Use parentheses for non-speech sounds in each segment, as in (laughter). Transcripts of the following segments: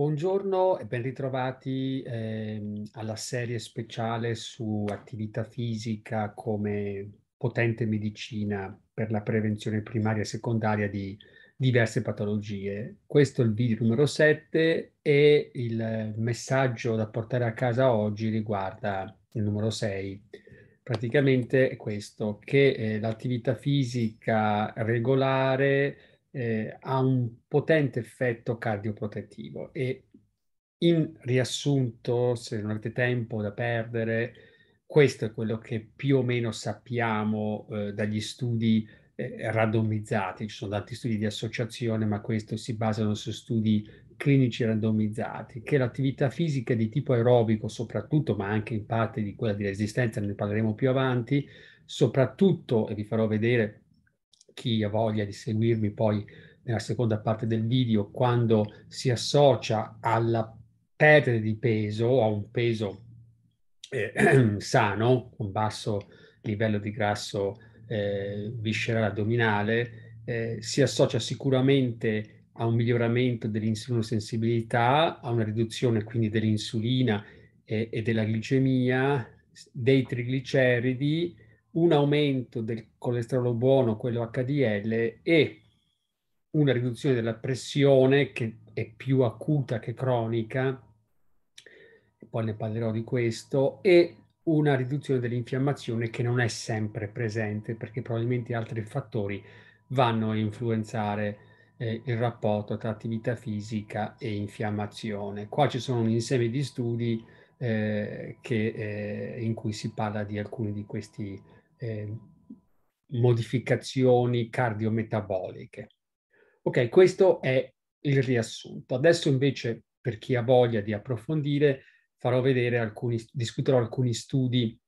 Buongiorno e ben ritrovati eh, alla serie speciale su attività fisica come potente medicina per la prevenzione primaria e secondaria di diverse patologie. Questo è il video numero 7 e il messaggio da portare a casa oggi riguarda il numero 6. Praticamente è questo, che eh, l'attività fisica regolare eh, ha un potente effetto cardioprotettivo e in riassunto, se non avete tempo da perdere, questo è quello che più o meno sappiamo eh, dagli studi eh, randomizzati, ci sono tanti studi di associazione, ma questo si basano su studi clinici randomizzati, che l'attività fisica di tipo aerobico soprattutto, ma anche in parte di quella di resistenza, ne parleremo più avanti, soprattutto, e vi farò vedere chi ha voglia di seguirmi poi nella seconda parte del video, quando si associa alla perdita di peso, a un peso eh, (clears throat) sano, un basso livello di grasso eh, viscerale addominale, eh, si associa sicuramente a un miglioramento dell'insulinosensibilità, a una riduzione quindi dell'insulina e, e della glicemia, dei trigliceridi, un aumento del colesterolo buono, quello HDL, e una riduzione della pressione che è più acuta che cronica, poi ne parlerò di questo, e una riduzione dell'infiammazione che non è sempre presente perché probabilmente altri fattori vanno a influenzare eh, il rapporto tra attività fisica e infiammazione. Qua ci sono un insieme di studi eh, che, eh, in cui si parla di alcuni di questi fattori eh, modificazioni cardiometaboliche. Ok, questo è il riassunto. Adesso invece, per chi ha voglia di approfondire, farò vedere alcuni, discuterò alcuni studi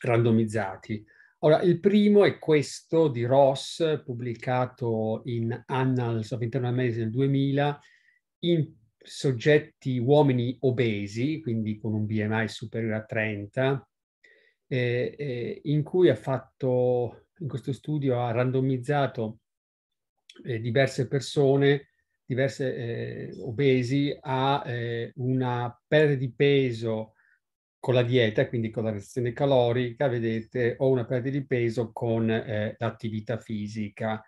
randomizzati. Ora, il primo è questo di Ross, pubblicato in Annals of Internal Medicine nel 2000, in soggetti uomini obesi, quindi con un BMI superiore a 30, eh, eh, in cui ha fatto, in questo studio ha randomizzato eh, diverse persone, diverse eh, obesi, a eh, una perdita di peso con la dieta, quindi con la restrizione calorica, vedete, o una perdita di peso con eh, l'attività fisica.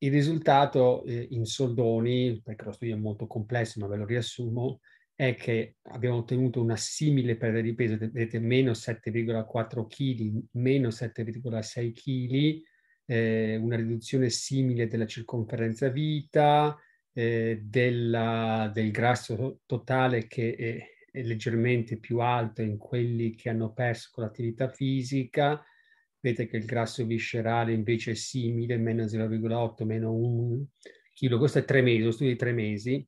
Il risultato in soldoni, perché lo studio è molto complesso ma ve lo riassumo, è che abbiamo ottenuto una simile perdita di peso, vedete meno 7,4 kg, meno 7,6 kg, eh, una riduzione simile della circonferenza vita, eh, della, del grasso totale che è, è, leggermente più alto in quelli che hanno perso con l'attività fisica, vedete che il grasso viscerale invece è simile, meno 0,8, meno 1 kg, questo è tre mesi, lo studio di tre mesi,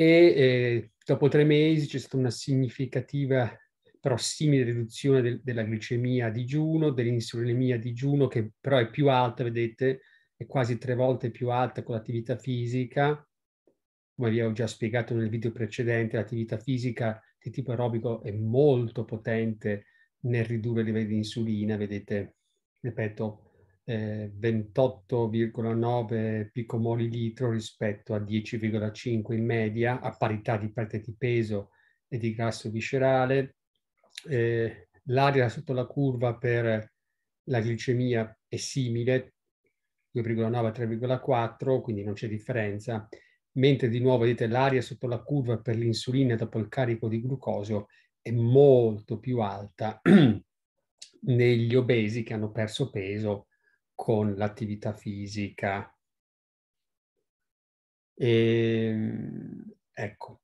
e eh, dopo tre mesi c'è stata una significativa però simile riduzione del, della glicemia a digiuno, dell'insulinemia a digiuno, che però è più alta, vedete, è quasi tre volte più alta con l'attività fisica. Come vi ho già spiegato nel video precedente, l'attività fisica di tipo aerobico è molto potente nel ridurre i livelli di insulina, vedete, ripeto, 28,9 eh, picomoli litro rispetto a 10,5 in media, a parità di perdita di peso e di grasso viscerale. Eh, l'area sotto la curva per la glicemia è simile, 2,9-3,4, quindi non c'è differenza, mentre di nuovo vedete l'aria sotto la curva per l'insulina dopo il carico di glucosio è molto più alta (clears throat) negli obesi che hanno perso peso con l'attività fisica. E, ehm, ecco,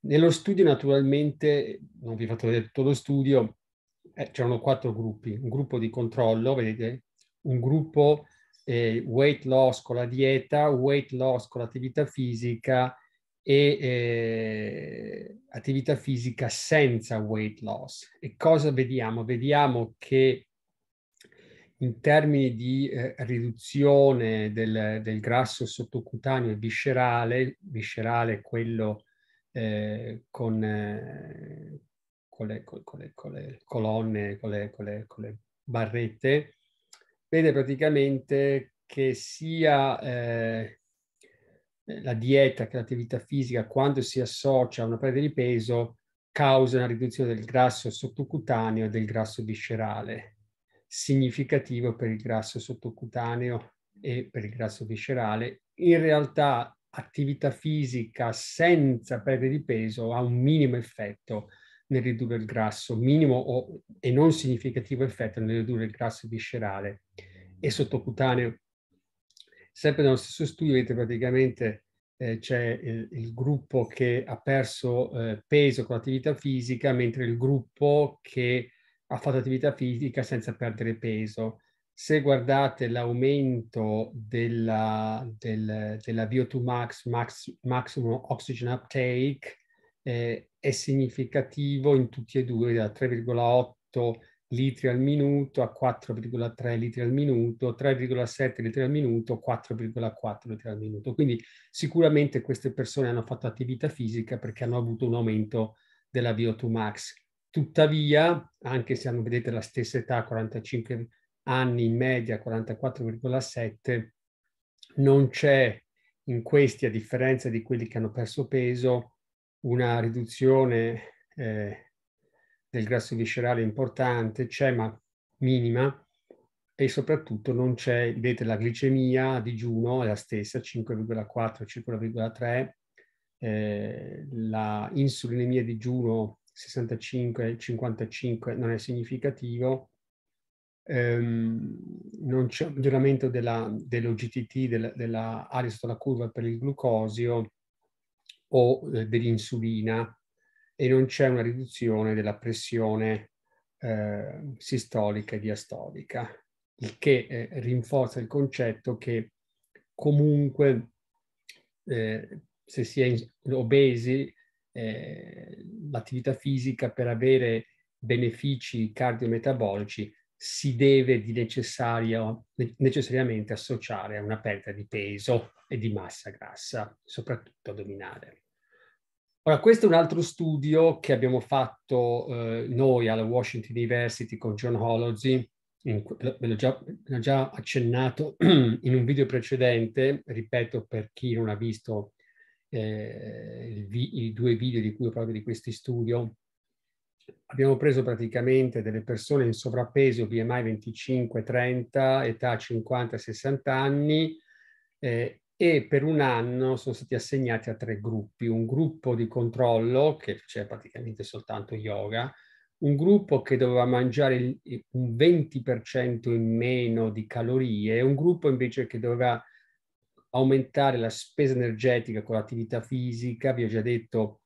nello studio naturalmente, non vi ho fatto vedere tutto lo studio, eh, c'erano quattro gruppi, un gruppo di controllo, vedete, un gruppo eh, weight loss con la dieta, weight loss con l'attività fisica e eh, attività fisica senza weight loss. E cosa vediamo? Vediamo che in termini di eh, riduzione del, del, grasso sottocutaneo e viscerale, viscerale è quello eh, con, eh, con, le, con, le, con, le, colonne, con le, con le barrette, vede praticamente che sia eh, la dieta che l'attività fisica, quando si associa a una perdita di peso, causa una riduzione del grasso sottocutaneo e del grasso viscerale significativo per il grasso sottocutaneo e per il grasso viscerale. In realtà attività fisica senza perdere di peso ha un minimo effetto nel ridurre il grasso, minimo o, e non significativo effetto nel ridurre il grasso viscerale e sottocutaneo. Sempre nello stesso studio vedete praticamente eh, c'è il, il, gruppo che ha perso eh, peso con l'attività fisica, mentre il gruppo che ha fatto attività fisica senza perdere peso. Se guardate l'aumento della, del, della VO2 max, max, maximum oxygen uptake, eh, è significativo in tutti e due, da 3,8 litri al minuto a 4,3 litri al minuto, 3,7 litri al minuto, 4,4 litri al minuto. Quindi sicuramente queste persone hanno fatto attività fisica perché hanno avuto un aumento della VO2 max. Tuttavia, anche se hanno, vedete, la stessa età, 45 anni in media, 44,7, non c'è in questi, a differenza di quelli che hanno perso peso, una riduzione eh, del grasso viscerale importante, c'è ma minima, e soprattutto non c'è, vedete, la glicemia a digiuno è la stessa, 5,4, 5,3, eh, la insulinemia a digiuno 65, 55 non è significativo, ehm, non c'è un miglioramento dell'OGTT, dell'area della sotto la curva per il glucosio o eh, dell'insulina e non c'è una riduzione della pressione eh, sistolica e diastolica, il che eh, rinforza il concetto che comunque eh, se si è obesi eh, l'attività fisica per avere benefici cardiometabolici si deve di necessario, necessariamente associare a una perdita di peso e di massa grassa, soprattutto addominale. Ora, questo è un altro studio che abbiamo fatto eh, noi alla Washington University con John Holozy, ve l'ho già, l'ho già accennato (clears throat) in un video precedente, ripeto per chi non ha visto eh, vi, i due video di cui ho parlato di questi studio, abbiamo preso praticamente delle persone in sovrappeso, BMI 25-30, età 50-60 anni, eh, e per un anno sono stati assegnati a tre gruppi. Un gruppo di controllo, che c'è praticamente soltanto yoga, un gruppo che doveva mangiare un 20% in meno di calorie, un gruppo invece che doveva aumentare la spesa energetica con l'attività fisica, vi ho già detto,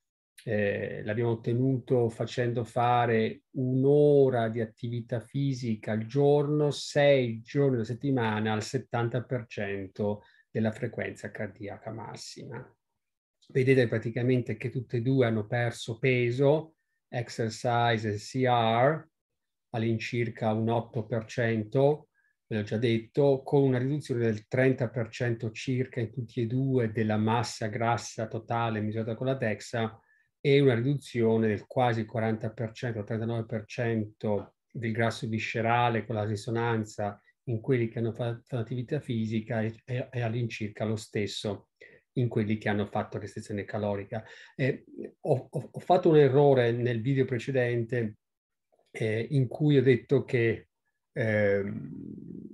eh, l'abbiamo ottenuto facendo fare un'ora di attività fisica al giorno, sei giorni alla settimana, al 70% della frequenza cardiaca massima. Vedete praticamente che tutte e due hanno perso peso, exercise e CR, all'incirca un 8%, ve l'ho già detto, con una riduzione del 30% circa in tutti e due della massa grassa totale misurata con la DEXA e una riduzione del quasi 40%, 39% del grasso viscerale con la risonanza in quelli che hanno fatto attività fisica e, e all'incirca lo stesso in quelli che hanno fatto restrizione calorica. Eh, ho, ho, fatto un errore nel video precedente eh, in cui ho detto che Ehm,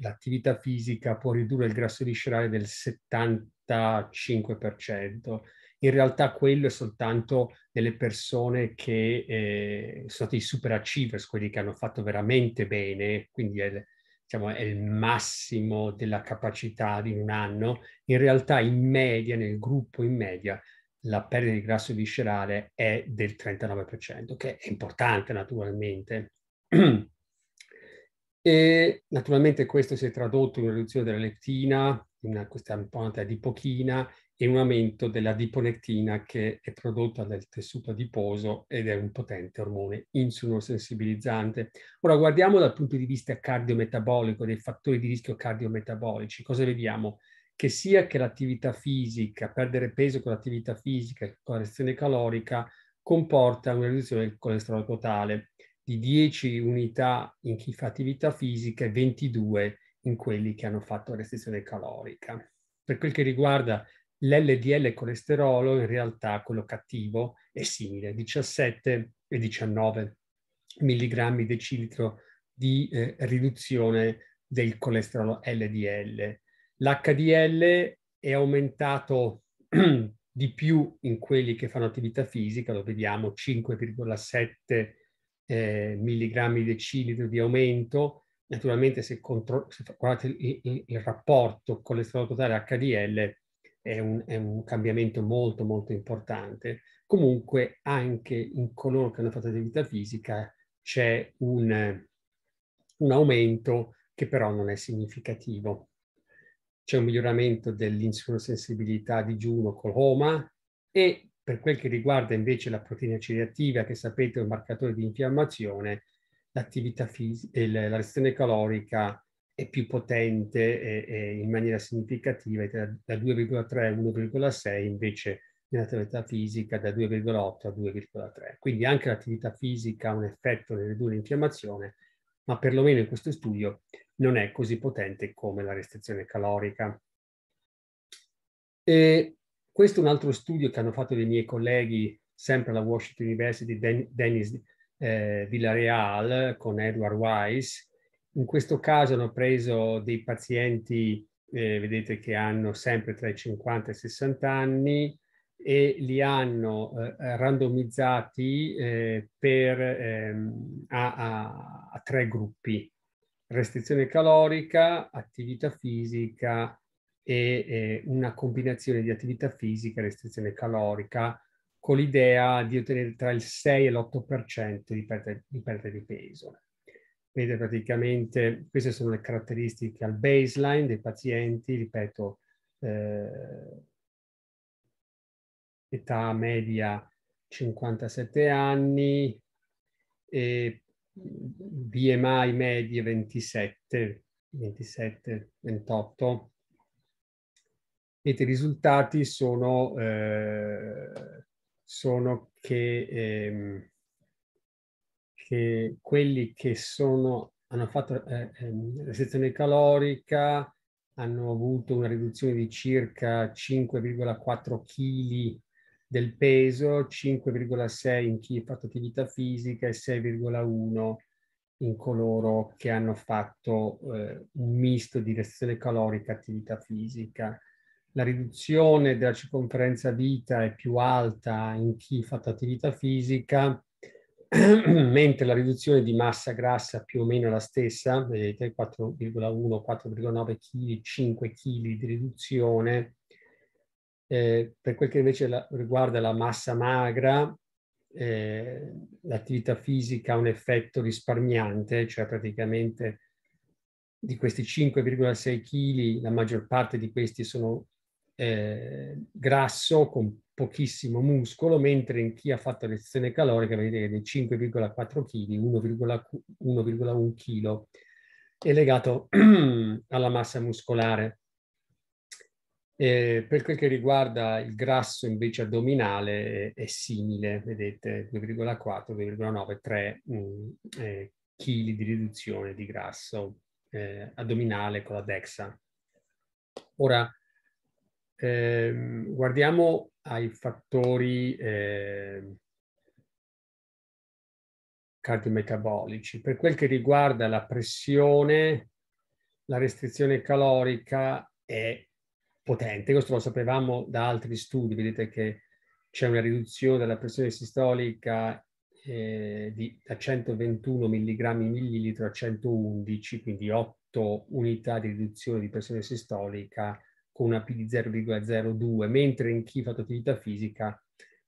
l'attività fisica può ridurre il grasso viscerale del 75%. In realtà quello è soltanto delle persone che eh, sono stati super superachievers, quelli che hanno fatto veramente bene, quindi è il, diciamo, è il massimo della capacità di un anno. In realtà in media, nel gruppo in media, la perdita di grasso viscerale è del 39%, che è importante naturalmente. (clears throat) E naturalmente questo si è tradotto in una riduzione della leptina, in una, questa un adipochina, e un aumento della diponettina che è prodotta dal tessuto adiposo ed è un potente ormone insulinosensibilizzante. Ora guardiamo dal punto di vista cardiometabolico, dei fattori di rischio cardiometabolici. Cosa vediamo? Che sia che l'attività fisica, perdere peso con l'attività fisica, con la restrizione calorica, comporta una riduzione del colesterolo totale di 10 unità in chi fa attività fisica e 22 in quelli che hanno fatto restrizione calorica. Per quel che riguarda l'LDL colesterolo, in realtà quello cattivo è simile, 17 e 19 mg decilitro di eh, riduzione del colesterolo LDL. L'HDL è aumentato (clears throat) di più in quelli che fanno attività fisica, lo vediamo 5,7 eh, milligrammi decilitro di aumento. Naturalmente se, contro, se guardate il, il, il, rapporto colesterolo totale HDL è un, è un cambiamento molto molto importante. Comunque anche in coloro che hanno fatto attività fisica c'è un, un aumento che però non è significativo. C'è un miglioramento dell'insulinosensibilità a digiuno col HOMA e per quel che riguarda invece la proteina C reattiva, che sapete è un marcatore di infiammazione, l'attività fisica, la restrizione calorica è più potente e, e in maniera significativa, da, da 2,3 a 1,6 invece nell'attività fisica da 2,8 a 2,3. Quindi anche l'attività fisica ha un effetto nel ridurre l'infiammazione, ma perlomeno in questo studio non è così potente come la restrizione calorica. E questo è un altro studio che hanno fatto dei miei colleghi, sempre alla Washington University, Dennis eh, Villareal con Edward Wise. In questo caso hanno preso dei pazienti, eh, vedete che hanno sempre tra i 50 e i 60 anni, e li hanno eh, randomizzati eh, per, ehm, a, a, a, tre gruppi, restrizione calorica, attività fisica e eh, una combinazione di attività fisica e restrizione calorica con l'idea di ottenere tra il 6 e l'8% di perdita di, perdita di peso. Vede praticamente, queste sono le caratteristiche al baseline dei pazienti, ripeto, eh, età media 57 anni, e BMI medie 27, 27, 28, e i risultati sono, eh, sono che, eh, che, quelli che sono, hanno fatto eh, ehm, restrizione calorica hanno avuto una riduzione di circa 5,4 kg del peso, 5,6 in chi ha fatto attività fisica e 6,1 in coloro che hanno fatto eh, un misto di restrizione calorica e attività fisica la riduzione della circonferenza vita è più alta in chi ha fatto attività fisica, (clears throat) mentre la riduzione di massa grassa più o meno è la stessa, vedete 4,1, 4,9 kg, 5 kg di riduzione. Eh, per quel che invece la, riguarda la massa magra, eh, l'attività fisica ha un effetto risparmiante, cioè praticamente di questi 5,6 kg, la maggior parte di questi sono eh, grasso con pochissimo muscolo, mentre in chi ha fatto restrizione calorica vedete dei 5,4 kg, 1,1 kg è legato (clears throat) alla massa muscolare. Eh, per quel che riguarda il grasso invece addominale è, è simile, vedete 2,4, 2,9, 3 kg di riduzione di grasso eh, addominale con la DEXA. Ora, Ehm, guardiamo ai fattori eh, cardiometabolici. Per quel che riguarda la pressione, la restrizione calorica è potente. Questo lo sapevamo da altri studi. Vedete che c'è una riduzione della pressione sistolica eh, di, da 121 mg millilitro a 111, quindi 8 unità di riduzione di pressione sistolica con una P di 0,02, mentre in chi ha fatto attività fisica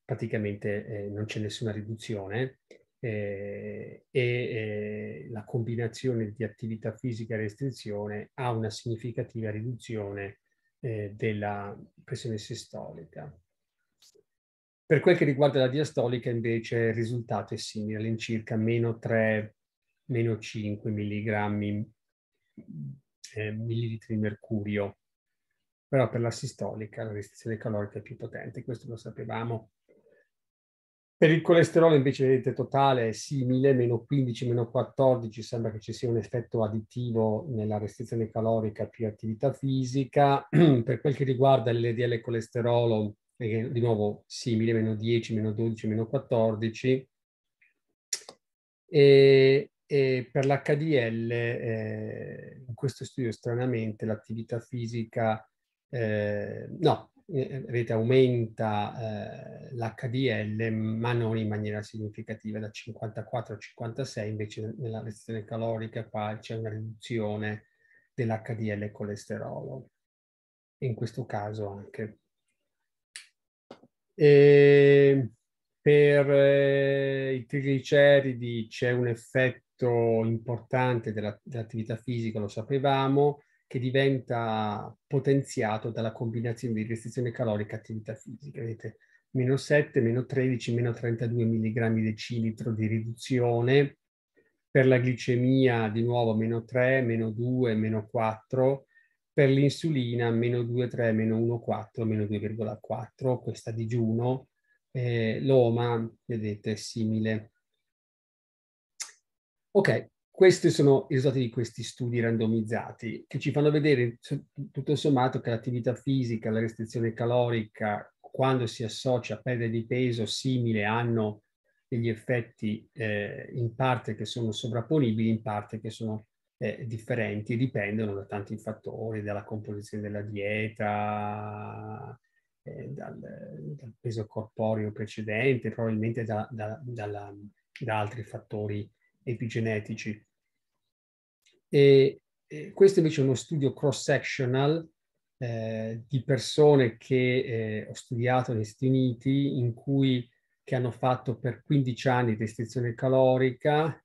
praticamente eh, non c'è nessuna riduzione eh, e eh, la combinazione di attività fisica e restrizione ha una significativa riduzione eh, della pressione sistolica. Per quel che riguarda la diastolica, invece, il risultato è simile, all'incirca meno 3, meno 5 mg eh, millilitri di mercurio però per la sistolica la restrizione calorica è più potente, questo lo sapevamo. Per il colesterolo invece vedete totale è simile, meno 15, meno 14, sembra che ci sia un effetto additivo nella restrizione calorica più attività fisica. (clears throat) per quel che riguarda l'LDL colesterolo è di nuovo simile, meno 10, meno 12, meno 14. E, e per l'HDL eh, in questo studio stranamente l'attività fisica Ehm, eh, no, eh, vedete, aumenta eh, l'HDL ma non in maniera significativa, da 54 a 56 invece nella restrizione calorica qua c'è una riduzione dell'HDL colesterolo, in questo caso anche. E ehm, per eh, i trigliceridi c'è un effetto importante della, dell'attività fisica, lo sapevamo, che diventa potenziato dalla combinazione di restrizione calorica e attività fisica. Vedete, meno 7, meno 13, meno 32 mg decilitro di riduzione, per la glicemia di nuovo meno 3, meno 2, meno 4, per l'insulina meno 2, 3, meno 1, 4, meno 2,4, questa digiuno, eh, l'OMA, vedete, è simile. Ok, questi sono i risultati di questi studi randomizzati che ci fanno vedere tutto sommato che l'attività fisica, la restrizione calorica, quando si associa a perdita di peso simile, hanno degli effetti eh, in parte che sono sovrapponibili, in parte che sono eh, differenti e dipendono da tanti fattori, dalla composizione della dieta, eh, dal, dal, peso corporeo precedente, probabilmente da, da, dalla, da altri fattori epigenetici. E, questo invece è uno studio cross-sectional eh, di persone che eh, ho studiato negli Stati Uniti, in cui che hanno fatto per 15 anni restrizione calorica,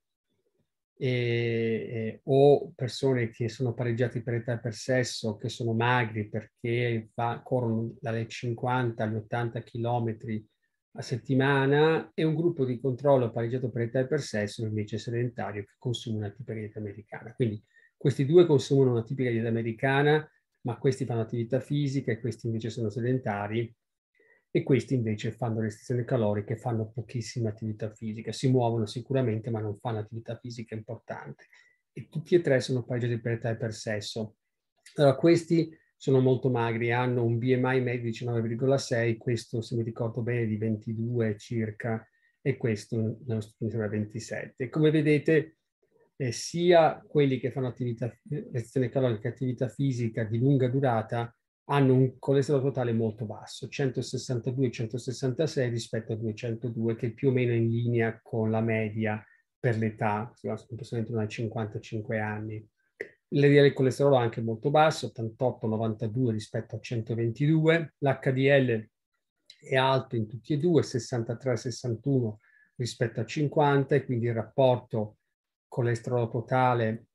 e, e, o persone che sono pareggiate per età e per sesso, che sono magri perché fa, corrono dalle 50 agli 80 chilometri a settimana e un gruppo di controllo pareggiato per età e per sesso invece sedentario che consuma una tipica dieta americana. Quindi questi due consumano una tipica dieta americana, ma questi fanno attività fisica e questi invece sono sedentari e questi invece fanno restrizioni caloriche, fanno pochissima attività fisica, si muovono sicuramente ma non fanno attività fisica importante. E tutti e tre sono pareggiati per età e per sesso. Allora questi sono molto magri, hanno un BMI medio di 19,6, questo se mi ricordo bene di 22 circa e questo mi sembra 27. Come vedete eh, sia quelli che fanno attività, reazione calorica, attività fisica di lunga durata hanno un colesterolo totale molto basso, 162-166 rispetto a 202 che è più o meno in linea con la media per l'età, sono persone intorno ai 55 anni. L'LDL e il colesterolo anche molto basso, 88-92 rispetto a 122, l'HDL è alto in tutti e due, 63-61 rispetto a 50 e quindi il rapporto colesterolo totale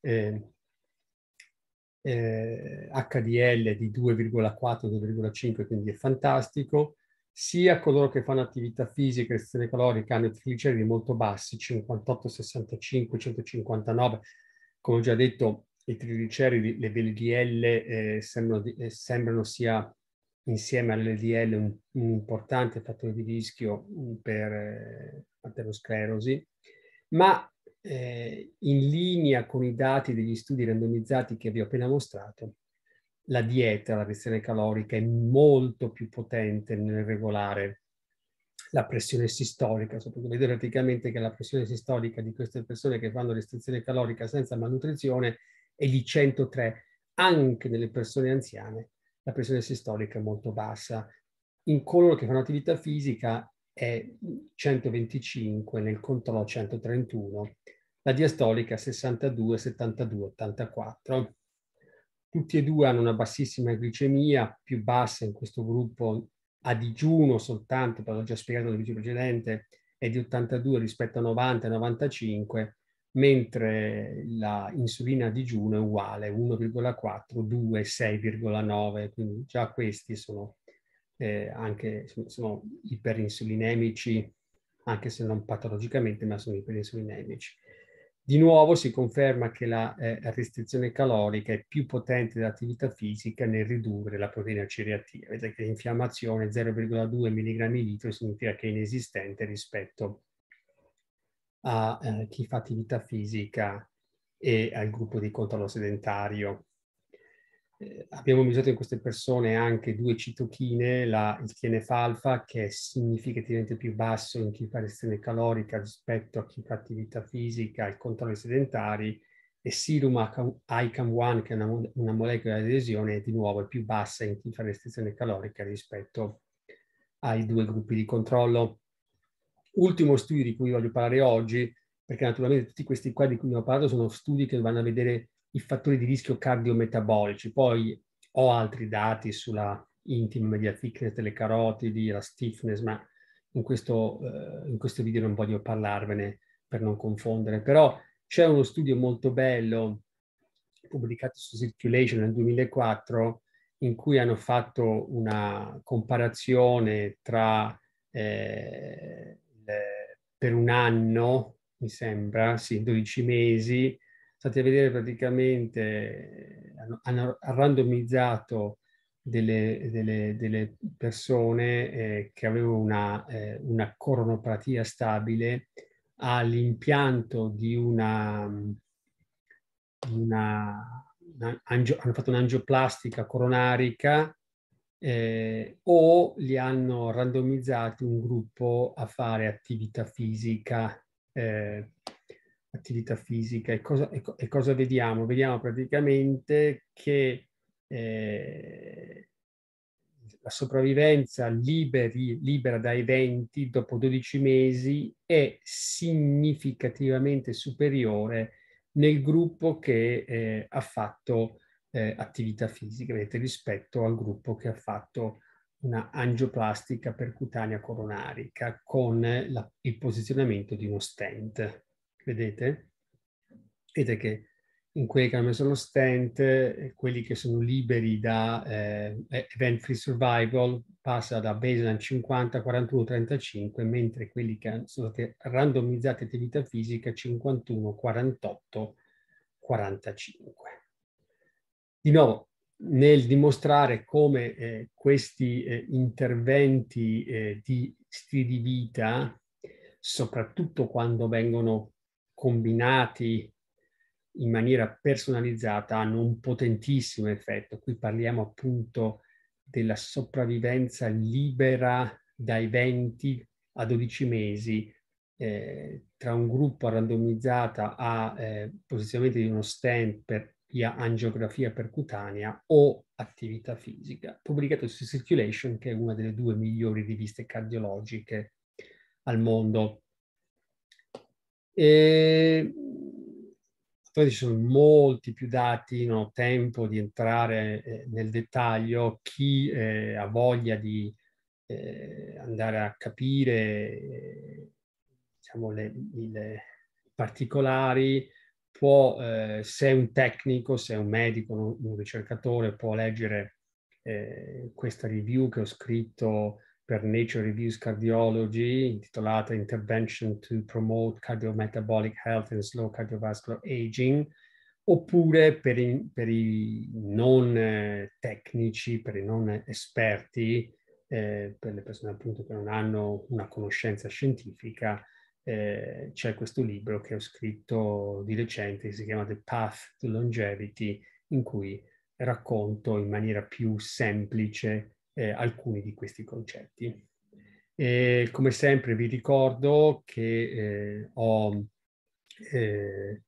ehm, eh, eh, HDL di 2,4-2,5 quindi è fantastico sia coloro che fanno attività fisica, e restrizione calorica hanno trigliceri molto bassi, 58, 65, 159, come ho già detto, i trigliceridi, le VLDL, eh, sembrano, eh, sembrano, sia insieme all'LDL un, un, importante fattore di rischio mm, per eh, aterosclerosi, ma eh, in linea con i dati degli studi randomizzati che vi ho appena mostrato, la dieta, la restrizione calorica è molto più potente nel regolare la pressione sistolica, soprattutto cioè vedere praticamente che la pressione sistolica di queste persone che fanno restrizione calorica senza malnutrizione è di 103, anche nelle persone anziane la pressione sistolica è molto bassa. In coloro che fanno attività fisica è 125, nel controllo 131, la diastolica 62, 72, 84. Tutti e due hanno una bassissima glicemia, più bassa in questo gruppo a digiuno soltanto, però l'ho già spiegato nel video precedente, è di 82 rispetto a 90 e 95, mentre la insulina a digiuno è uguale, 1,4, 2, 6,9, quindi già questi sono eh, anche sono iperinsulinemici, anche se non patologicamente, ma sono iperinsulinemici. Di nuovo si conferma che la eh, restrizione calorica è più potente dell'attività fisica nel ridurre la proteina C-reattiva. Vedete che l'infiammazione 0,2 mg litro significa che è inesistente rispetto a eh, chi fa attività fisica e al gruppo di controllo sedentario eh, abbiamo misurato in queste persone anche due citochine, la, il TNF-alfa che è significativamente più basso in chi fa restrizione calorica rispetto a chi fa attività fisica e controlli sedentari, e serum ICAM1 che è una, una molecola di adesione di nuovo è più bassa in chi fa restrizione calorica rispetto ai due gruppi di controllo. Ultimo studio di cui voglio parlare oggi, perché naturalmente tutti questi qua di cui abbiamo parlato sono studi che vanno a vedere i fattori di rischio cardiometabolici. Poi ho altri dati sulla intima media thickness delle carotidi, la stiffness, ma in questo, eh, in questo video non voglio parlarvene per non confondere. Però c'è uno studio molto bello pubblicato su Circulation nel 2004 in cui hanno fatto una comparazione tra eh, per un anno, mi sembra, sì, 12 mesi, stati a vedere praticamente, hanno, hanno randomizzato delle, delle, delle persone eh, che avevano una, eh, una coronopatia stabile all'impianto di una, una, una angio, hanno fatto un'angioplastica coronarica eh, o li hanno randomizzati un gruppo a fare attività fisica eh, attività fisica e cosa, e, e cosa vediamo? Vediamo praticamente che eh, la sopravvivenza liberi, libera da eventi dopo 12 mesi è significativamente superiore nel gruppo che eh, ha fatto eh, attività fisica vedete, rispetto al gruppo che ha fatto una angioplastica percutanea coronarica con la, il posizionamento di uno stent vedete? Vedete che in quelli che hanno messo lo stent, eh, quelli che sono liberi da eh, eh event free survival passa da baseline 50, 41, 35, mentre quelli che sono stati randomizzati attività fisica 51, 48, 45. Di nuovo, nel dimostrare come eh, questi eh, interventi eh, di stili di vita, soprattutto quando vengono combinati in maniera personalizzata hanno un potentissimo effetto. Qui parliamo appunto della sopravvivenza libera dai 20 a 12 mesi eh, tra un gruppo randomizzato a eh, posizionamento di uno stand per via angiografia percutanea o attività fisica, pubblicato su Circulation, che è una delle due migliori riviste cardiologiche al mondo. E poi ci sono molti più dati, non ho tempo di entrare eh, nel dettaglio. Chi eh, ha voglia di eh, andare a capire eh, diciamo, le, le eh, particolari può, eh, se è un tecnico, se è un medico, un ricercatore, può leggere questa review che ho scritto per Nature Reviews Cardiology intitolata Intervention to Promote Cardiometabolic Health and Slow Cardiovascular Aging, oppure per i, per i non eh, tecnici, per i non esperti, eh, per le persone appunto che non hanno una conoscenza scientifica, eh, c'è questo libro che ho scritto di recente che si chiama The Path to Longevity, in cui racconto in maniera più semplice eh, alcuni di questi concetti. E come sempre vi ricordo che eh, ho eh,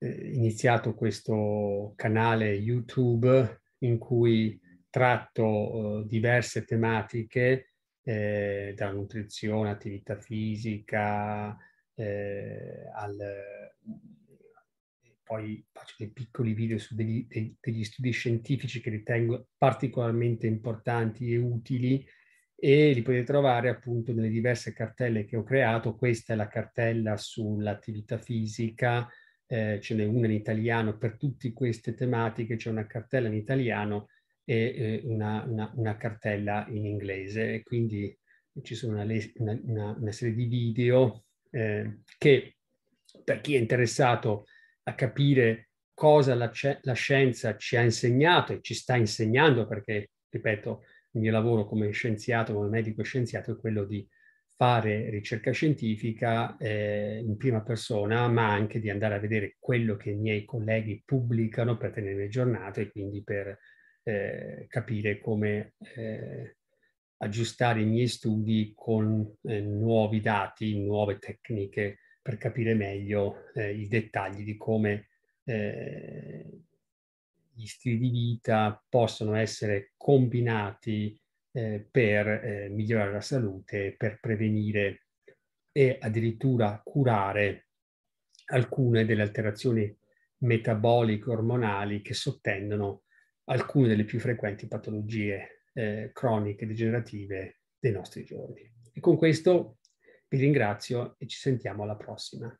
eh iniziato questo canale YouTube in cui tratto eh, diverse tematiche eh, da nutrizione, attività fisica, al poi faccio dei piccoli video su degli, dei, degli studi scientifici che ritengo particolarmente importanti e utili e li potete trovare appunto nelle diverse cartelle che ho creato. Questa è la cartella sull'attività fisica, eh, ce n'è una in italiano per tutte queste tematiche, c'è una cartella in italiano e eh, una, una, una, cartella in inglese. Quindi ci sono una, una serie di video eh, che per chi è interessato a capire cosa la, la scienza ci ha insegnato e ci sta insegnando, perché, ripeto, il mio lavoro come scienziato, come medico scienziato, è quello di fare ricerca scientifica eh, in prima persona, ma anche di andare a vedere quello che i miei colleghi pubblicano per tenermi giornate e quindi per eh, capire come eh, aggiustare i miei studi con eh, nuovi dati, nuove tecniche per capire meglio eh, i dettagli di come eh, gli stili di vita possono essere combinati eh, per eh, migliorare la salute, per prevenire e addirittura curare alcune delle alterazioni metaboliche ormonali che sottendono alcune delle più frequenti patologie eh, croniche degenerative dei nostri giorni. E con questo vi ringrazio e ci sentiamo alla prossima.